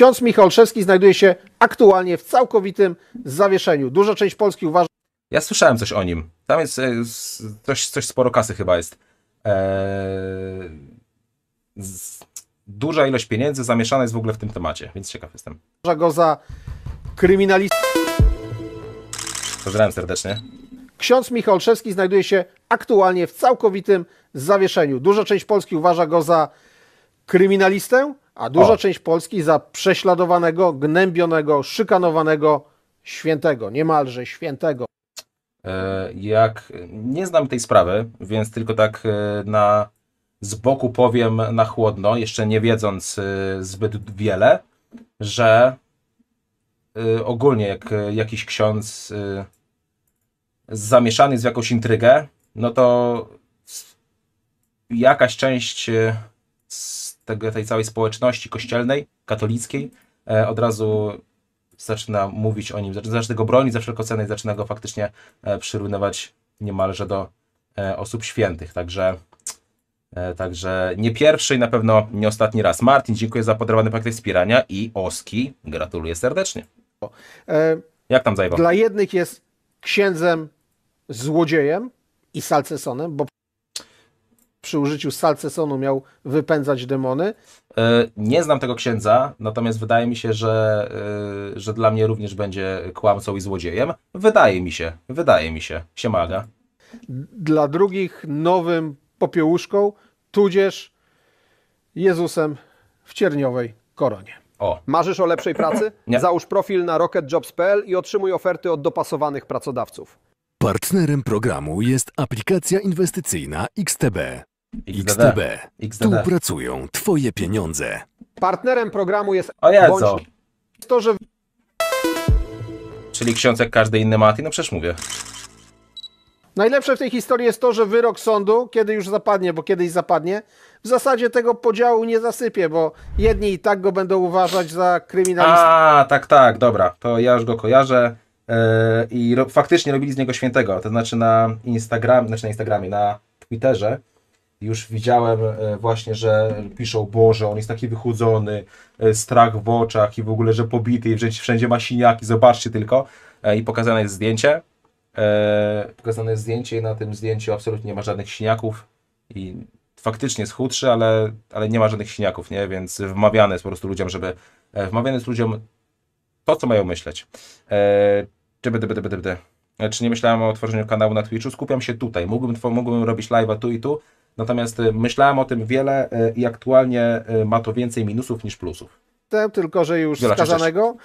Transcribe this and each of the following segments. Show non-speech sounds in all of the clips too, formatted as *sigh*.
Ksiądz Michalszewski znajduje się aktualnie w całkowitym zawieszeniu. Duża część Polski uważa. Ja słyszałem coś o nim. Tam jest e, coś, coś sporo kasy chyba jest. Eee, duża ilość pieniędzy zamieszana jest w ogóle w tym temacie, więc ciekaw jestem. Uważa go za kryminalistę. Pozdrawiam serdecznie. Ksiądz Michalszewski znajduje się aktualnie w całkowitym zawieszeniu. Duża część Polski uważa go za kryminalistę, a duża o. część Polski za prześladowanego, gnębionego, szykanowanego świętego, niemalże świętego. E, jak nie znam tej sprawy, więc tylko tak e, na z boku powiem na chłodno, jeszcze nie wiedząc e, zbyt wiele, że ogólnie jak jakiś ksiądz zamieszany jest w jakąś intrygę, no to jakaś część z tego, tej całej społeczności kościelnej, katolickiej, e, od razu zaczyna mówić o nim, zaczyna go bronić za wszelką cenę i zaczyna go faktycznie e, przyrównywać niemalże do e, osób świętych. Także, także nie pierwszy i na pewno nie ostatni raz. Martin, dziękuję za podarowany pakiet wspierania i Oski gratuluję serdecznie. Jak tam zajwa? Dla jednych jest księdzem złodziejem i salcesonem, bo przy użyciu salcesonu miał wypędzać demony? E, nie znam tego księdza, natomiast wydaje mi się, że, e, że dla mnie również będzie kłamcą i złodziejem. Wydaje mi się, wydaje mi się. Siemaga. Dla drugich nowym popiełuszką, tudzież Jezusem w cierniowej koronie. O. Marzysz o lepszej pracy? *clears throat* Nie. Załóż profil na rocketjobs.pl i otrzymuj oferty od dopasowanych pracodawców. Partnerem programu jest aplikacja inwestycyjna XTB. XDB. Tu pracują twoje pieniądze. Partnerem programu jest... O Jezu. Bądź to, że... Czyli ksiądz jak każdy inny Mati? No przecież mówię. Najlepsze w tej historii jest to, że wyrok sądu, kiedy już zapadnie, bo kiedyś zapadnie, w zasadzie tego podziału nie zasypie, bo jedni i tak go będą uważać za kryminalistę. A, tak, tak, dobra. To ja już go kojarzę. Yy, I ro faktycznie robili z niego świętego. To znaczy na Instagram, znaczy na Instagramie, na Twitterze już widziałem e, właśnie, że piszą, Boże, on jest taki wychudzony, e, strach w oczach i w ogóle, że pobity i wszędzie ma siniaki, zobaczcie tylko. E, I pokazane jest zdjęcie. Pokazane jest zdjęcie i na tym zdjęciu absolutnie nie ma żadnych siniaków i faktycznie jest chudszy, ale, ale nie ma żadnych siniaków, nie? Więc wmawiane jest po prostu ludziom, żeby... Wmawiane jest ludziom to, co mają myśleć. Czy będę, będę, będę, bdy. Czy nie myślałem o otworzeniu kanału na Twitchu? Skupiam się tutaj. Mógłbym, mógłbym robić live'a tu i tu, Natomiast y, myślałem o tym wiele y, i aktualnie y, ma to więcej minusów niż plusów. Tylko, że już skazanego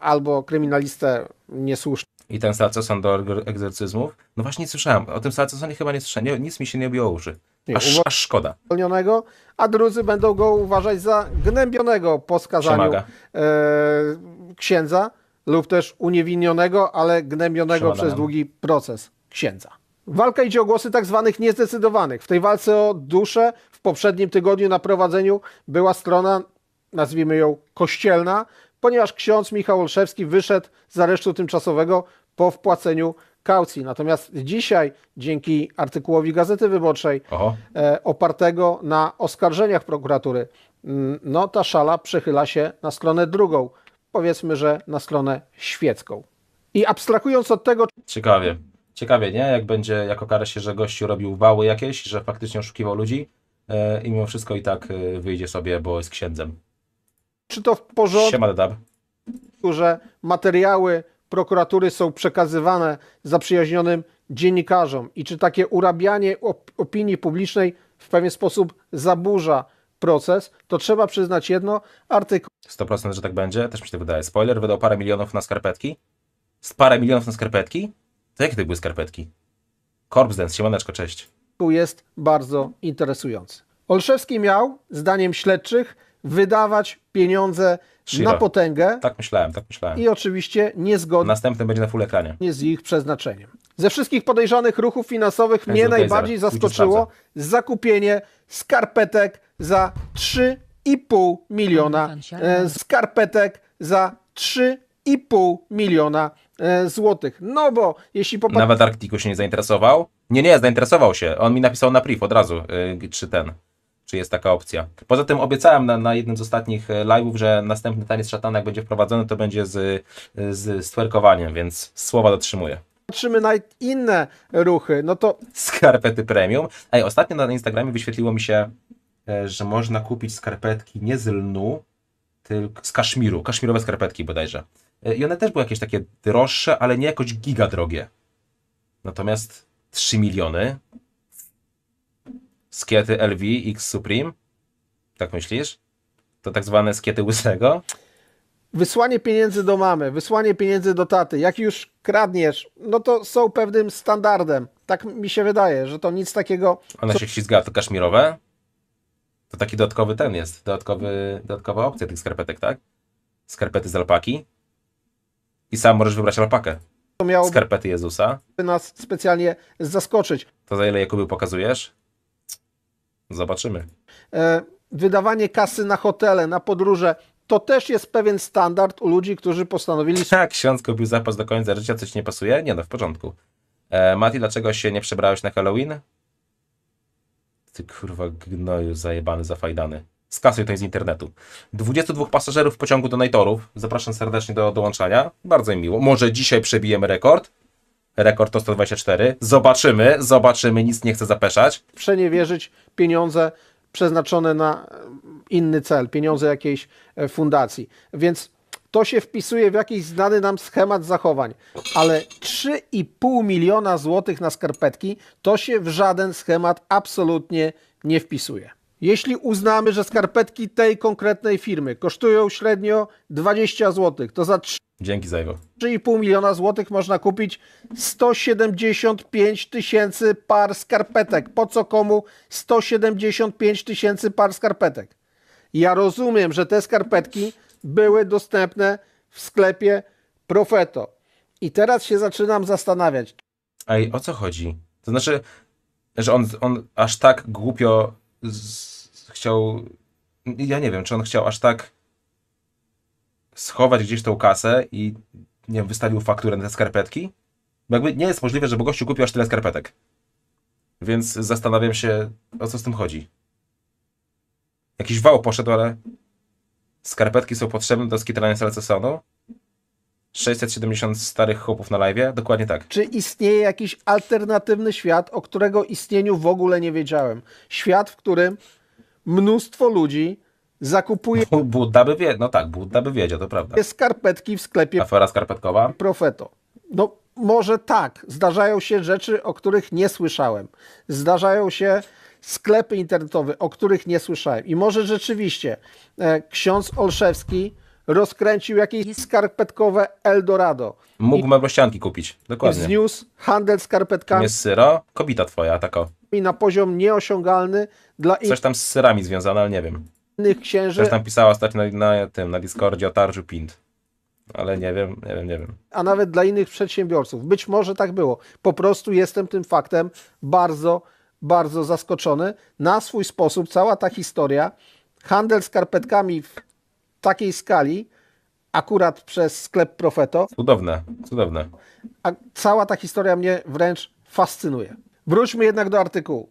albo kryminalistę niesłusznie. I ten salcosan do egzorcyzmów? No właśnie nie słyszałem. O tym salcosonie chyba nie słyszałem. nic mi się nie obiło uszy. Aż, aż szkoda. A drudzy będą go uważać za gnębionego po skazaniu e, księdza lub też uniewinnionego, ale gnębionego przez długi proces księdza. Walka idzie o głosy tak zwanych niezdecydowanych. W tej walce o duszę w poprzednim tygodniu na prowadzeniu była strona, nazwijmy ją kościelna, ponieważ ksiądz Michał Olszewski wyszedł z aresztu tymczasowego po wpłaceniu kaucji. Natomiast dzisiaj, dzięki artykułowi Gazety Wyborczej, e, opartego na oskarżeniach prokuratury, mm, no ta szala przechyla się na stronę drugą. Powiedzmy, że na stronę świecką. I abstrahując od tego. Ciekawie. Ciekawie, nie? Jak będzie, jak okaże się, że gościu robił wały jakieś, że faktycznie oszukiwał ludzi e, i mimo wszystko i tak e, wyjdzie sobie, bo jest księdzem. Czy to w porządku, Siema, Dadab. że materiały prokuratury są przekazywane zaprzyjaźnionym dziennikarzom i czy takie urabianie op opinii publicznej w pewien sposób zaburza proces, to trzeba przyznać jedno, artykuł... 100% że tak będzie, też mi się wydaje. Spoiler, wydał parę milionów na skarpetki. Z parę milionów na skarpetki? To jakie to były skarpetki? Korpsdens, siemaneczko, cześć. Jest bardzo interesujący. Olszewski miał, zdaniem śledczych, wydawać pieniądze Shiro. na potęgę. Tak myślałem, tak myślałem. I oczywiście niezgodnie. Następny będzie na full ekranie. Nie z ich przeznaczeniem. Ze wszystkich podejrzanych ruchów finansowych mnie najbardziej zaskoczyło zakupienie skarpetek za 3,5 miliona. E, skarpetek za 3,5 miliona E, złotych. No bo jeśli popatrzymy. Nawet Arktiku się nie zainteresował? Nie, nie, zainteresował się. On mi napisał na priv od razu, e, czy ten, czy jest taka opcja. Poza tym obiecałem na, na jednym z ostatnich e, live'ów, że następny taniec szatana, jak będzie wprowadzony, to będzie z, z, z twerkowaniem, więc słowa dotrzymuję patrzymy na inne ruchy, no to... Skarpety premium. Ej, ostatnio na Instagramie wyświetliło mi się, że można kupić skarpetki nie z lnu, tylko z kaszmiru, kaszmirowe skarpetki bodajże. E, I one też były jakieś takie droższe, ale nie jakoś giga drogie. Natomiast 3 miliony skiety LV X Supreme, tak myślisz? To tak zwane skiety łysego? Wysłanie pieniędzy do mamy, wysłanie pieniędzy do taty, jak już kradniesz, no to są pewnym standardem. Tak mi się wydaje, że to nic takiego. Ona się ślizga, to kaszmirowe? To taki dodatkowy ten jest, dodatkowy, dodatkowa opcja tych skarpetek, tak? Skarpety z alpaki? i sam możesz wybrać alpakę. To Skarpety Jezusa. By nas specjalnie zaskoczyć. To za ile Jakuby pokazujesz? Zobaczymy. E, wydawanie kasy na hotele, na podróże, to też jest pewien standard u ludzi, którzy postanowili... *laughs* Tak, ksiądz kupił zapas do końca życia, coś nie pasuje? Nie no, w porządku. E, Mati, dlaczego się nie przebrałeś na Halloween? Ty kurwa gnoju zajebany, zafajdany. Skasuj to z internetu. 22 pasażerów pociągu donatorów. Zapraszam serdecznie do dołączania. Bardzo mi miło. Może dzisiaj przebijemy rekord. Rekord to 124. Zobaczymy, zobaczymy. Nic nie chcę zapeszać. Przeniewierzyć pieniądze przeznaczone na e, inny cel, pieniądze jakiejś e, fundacji. Więc to się wpisuje w jakiś znany nam schemat zachowań, ale 3,5 miliona złotych na skarpetki to się w żaden schemat absolutnie nie wpisuje. Jeśli uznamy, że skarpetki tej konkretnej firmy kosztują średnio 20 zł, to za 3 Dzięki za jego. 3,5 miliona złotych można kupić 175 tysięcy par skarpetek. Po co komu 175 tysięcy par skarpetek? Ja rozumiem, że te skarpetki były dostępne w sklepie Profeto. I teraz się zaczynam zastanawiać. Ej, o co chodzi? To znaczy, że on, on aż tak głupio chciał. Ja nie wiem, czy on chciał aż tak schować gdzieś tą kasę i nie wiem, wystawił fakturę na te skarpetki. Bo jakby nie jest możliwe, żeby gościu kupił aż tyle skarpetek. Więc zastanawiam się, o co z tym chodzi. Jakiś wał poszedł, ale skarpetki są potrzebne do skitrania z recesonu. 670 starych chłopów na live, dokładnie tak. Czy istnieje jakiś alternatywny świat, o którego istnieniu w ogóle nie wiedziałem? Świat, w którym mnóstwo ludzi zakupuje. Budda by wiedział, no tak, Budda by wiedział, to prawda. Jest Skarpetki w sklepie. Afera skarpetkowa. Profeto. No, może tak. Zdarzają się rzeczy, o których nie słyszałem. Zdarzają się sklepy internetowe, o których nie słyszałem. I może rzeczywiście e, ksiądz Olszewski rozkręcił jakieś skarpetkowe Eldorado. Mógł I... marościanki kupić, dokładnie. I zniósł handel skarpetkami. Jest syro, kobita twoja, tako. I na poziom nieosiągalny dla innych. Coś tam z syrami związane, ale nie wiem. Innych księży. Coś tam pisała stać na, na, tym, na Discordzie o tarżu Pint. Ale nie wiem, nie wiem, nie wiem. A nawet dla innych przedsiębiorców. Być może tak było. Po prostu jestem tym faktem bardzo, bardzo zaskoczony. Na swój sposób cała ta historia, handel skarpetkami w takiej skali, akurat przez sklep Profeto. Cudowne, cudowne. A cała ta historia mnie wręcz fascynuje. Wróćmy jednak do artykułu.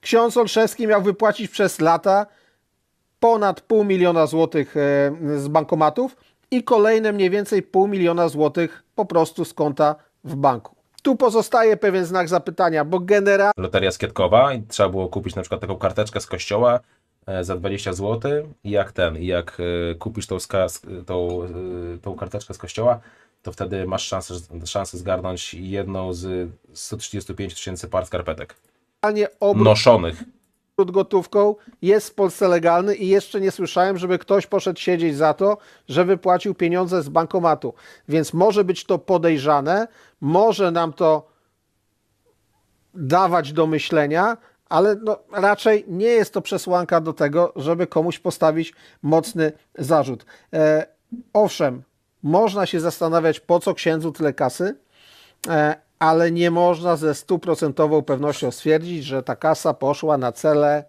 Ksiądz Olszewski miał wypłacić przez lata ponad pół miliona złotych e, z bankomatów i kolejne mniej więcej pół miliona złotych po prostu z konta w banku. Tu pozostaje pewien znak zapytania, bo generalnie... Loteria skietkowa i trzeba było kupić na przykład taką karteczkę z kościoła, E, za 20 zł i jak ten, i jak e, kupisz tą, tą, e, tą karteczkę z kościoła, to wtedy masz szansę, szansę zgarnąć jedną z 135 tysięcy par skarpetek. Obrót noszonych. gotówką jest w Polsce legalny i jeszcze nie słyszałem, żeby ktoś poszedł siedzieć za to, że wypłacił pieniądze z bankomatu. Więc może być to podejrzane, może nam to dawać do myślenia, ale no, raczej nie jest to przesłanka do tego, żeby komuś postawić mocny zarzut. E, owszem, można się zastanawiać, po co księdzu tyle kasy, e, ale nie można ze stuprocentową pewnością stwierdzić, że ta kasa poszła na cele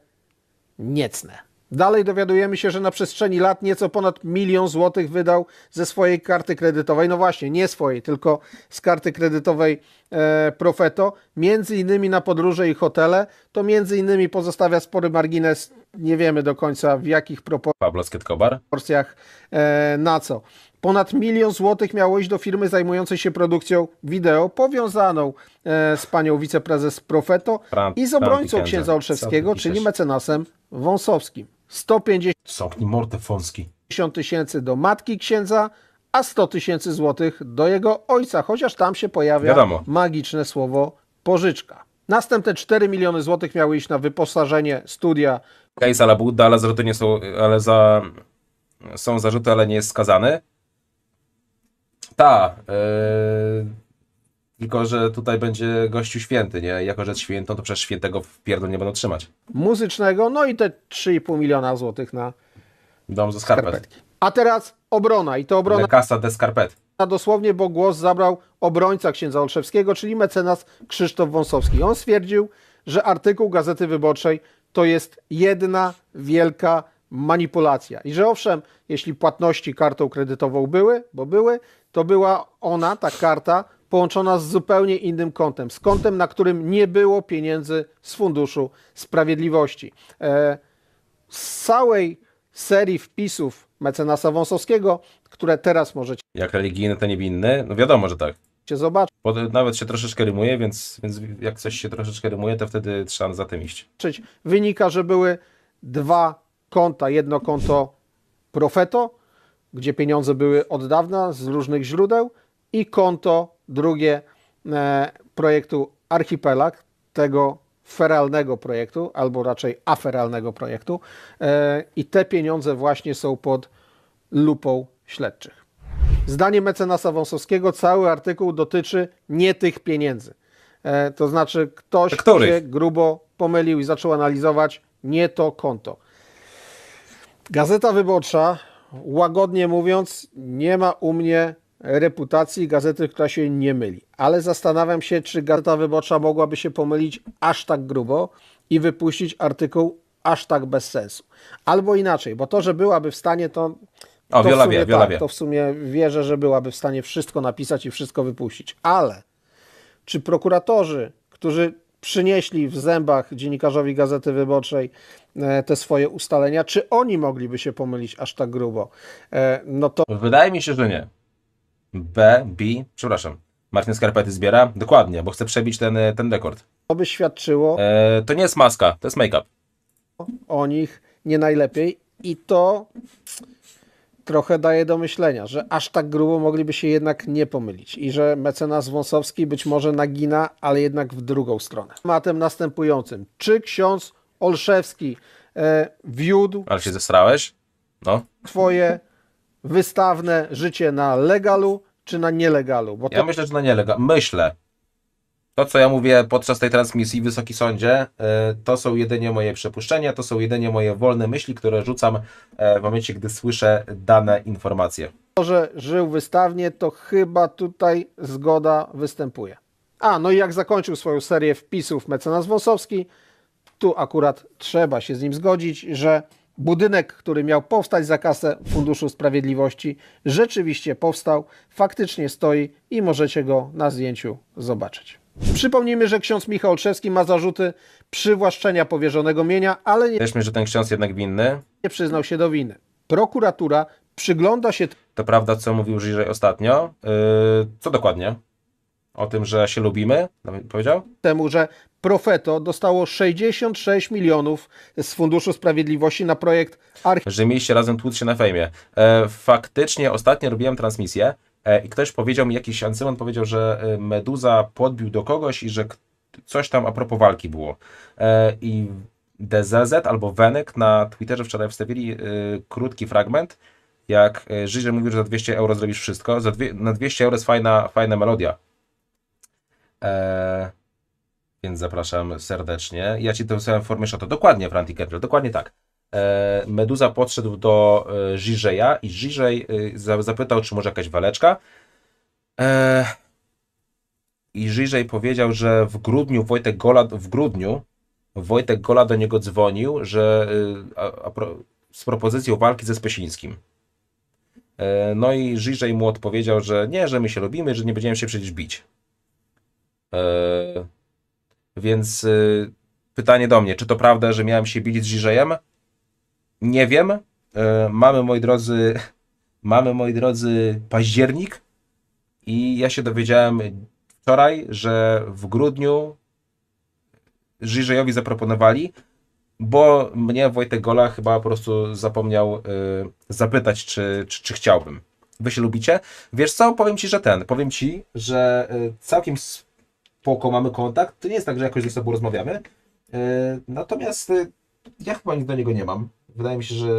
niecne. Dalej dowiadujemy się, że na przestrzeni lat nieco ponad milion złotych wydał ze swojej karty kredytowej. No właśnie, nie swojej, tylko z karty kredytowej e, Profeto. Między innymi na podróże i hotele. To między innymi pozostawia spory margines. Nie wiemy do końca w jakich proporcjach e, na co. Ponad milion złotych miało iść do firmy zajmującej się produkcją wideo, powiązaną e, z panią wiceprezes Profeto i z obrońcą księdza Olszewskiego, czyli mecenasem Wąsowskim. 150 Sokni Mortefonski. tysięcy do matki księdza, a 100 tysięcy złotych do jego ojca, chociaż tam się pojawia Wiadomo. magiczne słowo pożyczka. Następne 4 miliony złotych miały iść na wyposażenie studia Case ala Buddha, ale zarzuty nie są, ale za, są zarzuty, ale nie jest skazany. Ta, yy, tylko, że tutaj będzie gościu święty, nie? Jako rzecz świętą, to przecież świętego w pierdol nie będą trzymać. Muzycznego, no i te 3,5 miliona złotych na dom ze skarpet. skarpetki. A teraz obrona i to obrona... Kasa de skarpet. A dosłownie, bo głos zabrał obrońca księdza Olszewskiego, czyli mecenas Krzysztof Wąsowski. On stwierdził, że artykuł Gazety Wyborczej to jest jedna wielka manipulacja. I że owszem, jeśli płatności kartą kredytową były, bo były, to była ona, ta karta, połączona z zupełnie innym kątem, z kątem, na którym nie było pieniędzy z Funduszu Sprawiedliwości. E, z całej serii wpisów mecenasa Wąsowskiego, które teraz możecie... Jak religijne, to niewinne? No wiadomo, że tak. Zobaczyć. Nawet się troszeczkę rymuje, więc, więc jak coś się troszeczkę rymuje, to wtedy trzeba za tym iść. Wynika, że były dwa konta. Jedno konto Profeto, gdzie pieniądze były od dawna z różnych źródeł i konto drugie e, projektu Archipelag, tego feralnego projektu, albo raczej aferalnego projektu. E, I te pieniądze właśnie są pod lupą śledczych. Zdanie mecenasa Wąsowskiego cały artykuł dotyczy nie tych pieniędzy. E, to znaczy ktoś się grubo pomylił i zaczął analizować nie to konto. Gazeta Wyborcza, łagodnie mówiąc, nie ma u mnie reputacji gazety, która się nie myli. Ale zastanawiam się, czy Gazeta Wyborcza mogłaby się pomylić aż tak grubo i wypuścić artykuł aż tak bez sensu. Albo inaczej, bo to, że byłaby w stanie, to. O, to, w sumie, wie, tak, wie. to w sumie wierzę, że byłaby w stanie wszystko napisać i wszystko wypuścić. Ale czy prokuratorzy, którzy przynieśli w zębach dziennikarzowi Gazety Wyborczej e, te swoje ustalenia, czy oni mogliby się pomylić aż tak grubo? E, no to... Wydaje mi się, że nie. B, B, przepraszam. Marcin Skarpety zbiera. Dokładnie, bo chce przebić ten, e, ten rekord. To by świadczyło E, to nie jest maska, to jest make-up. o nich nie najlepiej i to trochę daje do myślenia, że aż tak grubo mogliby się jednak nie pomylić i że mecenas Wąsowski być może nagina, ale jednak w drugą stronę. Tematem następującym. Czy ksiądz Olszewski e, wiódł Ale się zesrałeś? No. Twoje wystawne życie na legalu czy na nielegalu? Bo to... Ja myślę, że na nielegalu. Myślę. To, co ja mówię podczas tej transmisji, Wysoki Sądzie, y, to są jedynie moje przepuszczenia, to są jedynie moje wolne myśli, które rzucam e, w momencie, gdy słyszę dane informacje. To, że żył wystawnie, to chyba tutaj zgoda występuje. A, no i jak zakończył swoją serię wpisów mecenas Wąsowski, tu akurat trzeba się z nim zgodzić, że Budynek, który miał powstać za kasę Funduszu Sprawiedliwości, rzeczywiście powstał, faktycznie stoi i możecie go na zdjęciu zobaczyć. Przypomnijmy, że ksiądz Michał Olszewski ma zarzuty przywłaszczenia powierzonego mienia, ale nie, Wierzmy, że ten ksiądz jednak winny. nie przyznał się do winy. Prokuratura przygląda się To prawda, co mówił Żyżej ostatnio. Yy, co dokładnie? O tym, że się lubimy, no, powiedział? Temu, że Profeto dostało 66 milionów z Funduszu Sprawiedliwości na projekt Arch... Że mieliście razem tłuc się na fejmie. E, faktycznie ostatnio robiłem transmisję e, i ktoś powiedział mi, jakiś Ancymon powiedział, że e, Meduza podbił do kogoś i że coś tam a propos walki było. E, I DZZ albo Wenek na Twitterze wczoraj wstawili e, krótki fragment, jak e, Żyże mówił, że za 200 euro zrobisz wszystko. Dwie, na 200 euro jest fajna, fajna melodia. Eee, więc zapraszam serdecznie. Ja ci to wysłałem w formie shota. Dokładnie, Franti Kepler, dokładnie tak. E, Meduza podszedł do e, i Żyżej e, zapytał, czy może jakaś waleczka. E, I Żyżej powiedział, że w grudniu Wojtek Gola, w grudniu Wojtek Gola do niego dzwonił, że e, a, a pro, z propozycją walki ze Spesińskim. No i Żyżej mu odpowiedział, że nie, że my się lubimy, że nie będziemy się przecież bić. E, więc e, pytanie do mnie, czy to prawda, że miałem się bić z Żyżejem? Nie wiem. E, mamy, moi drodzy, *laughs* mamy, moi drodzy, październik i ja się dowiedziałem wczoraj, że w grudniu Żyżejowi zaproponowali, bo mnie Wojtek Gola chyba po prostu zapomniał zapytać, czy, czy, czy, chciałbym. Wy się lubicie? Wiesz co, powiem ci, że ten, powiem ci, że całkiem spoko, mamy kontakt. To nie jest tak, że jakoś ze sobą rozmawiamy. E, natomiast e, ja chyba nic do niego nie mam. Wydaje mi się, że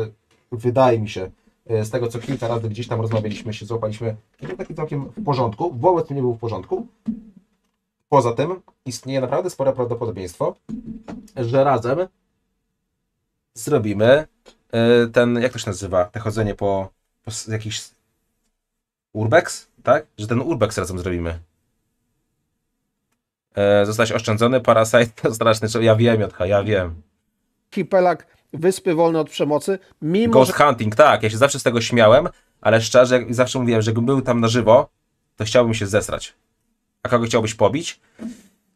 wydaje mi się, e, z tego co kilka razy gdzieś tam rozmawialiśmy, się złapaliśmy, był taki całkiem w porządku, wobec mnie był w porządku. Poza tym istnieje naprawdę spore prawdopodobieństwo, że razem zrobimy ten, jak to się nazywa, te chodzenie po, po jakiś urbex, tak? Że ten urbex razem zrobimy e, zostać oszczędzony. Parasite to straszny, ja wiem Jotka, ja wiem. Hipelak, Wyspy Wolne od Przemocy, mimo Ghost że... Hunting, tak, ja się zawsze z tego śmiałem, ale szczerze zawsze mówiłem, że gdybym był tam na żywo, to chciałbym się zesrać. A kogo chciałbyś pobić?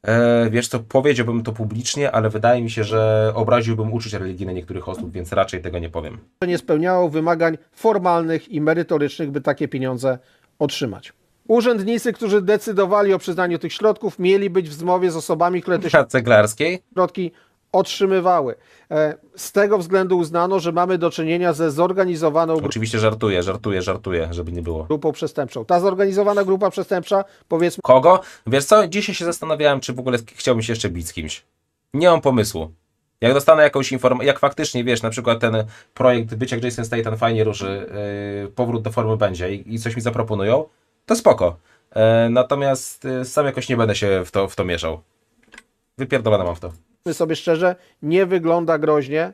E, wiesz co, powiedziałbym to publicznie, ale wydaje mi się, że obraziłbym uczucia religijne niektórych osób, więc raczej tego nie powiem. Nie spełniało wymagań formalnych i merytorycznych, by takie pieniądze otrzymać. Urzędnicy, którzy decydowali o przyznaniu tych środków, mieli być w zmowie z osobami, które te Ceglarskiej. środki otrzymywały. E, z tego względu uznano, że mamy do czynienia ze zorganizowaną Oczywiście żartuję, żartuję, żartuję, żeby nie było. grupą przestępczą. Ta zorganizowana grupa przestępcza, powiedzmy, Kogo? Wiesz co, dzisiaj się zastanawiałem, czy w ogóle chciałbym się jeszcze bić z kimś. Nie mam pomysłu. Jak dostanę jakąś informację, jak faktycznie, wiesz, na przykład ten projekt bycia Jason Staten fajnie ruszy, yy, powrót do formy będzie i, i coś mi zaproponują, to spoko. E, natomiast e, sam jakoś nie będę się w to, w to mieszał. Wypierdolone mam w to. My sobie szczerze, nie wygląda groźnie.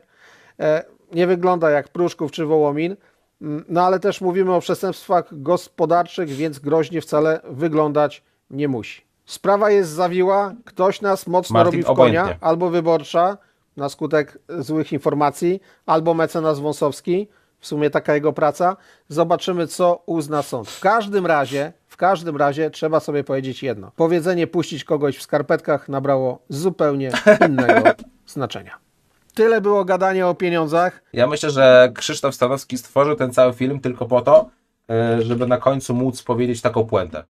E, nie wygląda jak Pruszków czy Wołomin. Mm, no ale też mówimy o przestępstwach gospodarczych, więc groźnie wcale wyglądać nie musi. Sprawa jest zawiła, ktoś nas mocno Martin robi w konia, albo wyborcza na skutek złych informacji, albo mecenas Wąsowski, w sumie taka jego praca. Zobaczymy, co uzna sąd. W każdym razie, w każdym razie trzeba sobie powiedzieć jedno. Powiedzenie puścić kogoś w skarpetkach nabrało zupełnie *laughs* innego znaczenia. Tyle było gadanie o pieniądzach. Ja myślę, że Krzysztof Stanowski stworzył ten cały film tylko po to, e, żeby na końcu móc powiedzieć taką puentę.